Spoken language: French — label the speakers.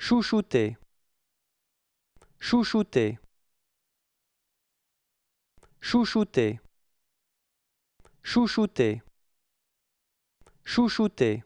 Speaker 1: chouchouter chouchouter chouchouter chouchouter chouchouter